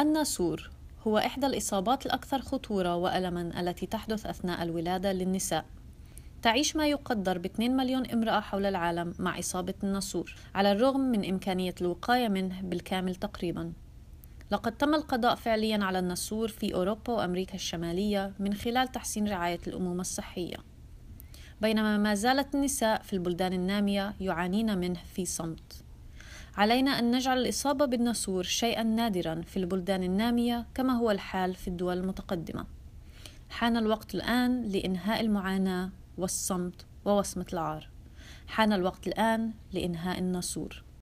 الناسور هو إحدى الإصابات الأكثر خطورة وألمًا التي تحدث أثناء الولادة للنساء. تعيش ما يقدر ب 2 مليون امرأة حول العالم مع إصابة الناسور، على الرغم من إمكانية الوقاية منه بالكامل تقريبًا. لقد تم القضاء فعليًا على الناسور في أوروبا وأمريكا الشمالية من خلال تحسين رعاية الأمومة الصحية. بينما ما زالت النساء في البلدان النامية يعانين منه في صمت. علينا أن نجعل الإصابة بالنسور شيئا نادرا في البلدان النامية كما هو الحال في الدول المتقدمة حان الوقت الآن لإنهاء المعاناة والصمت ووصمة العار حان الوقت الآن لإنهاء النسور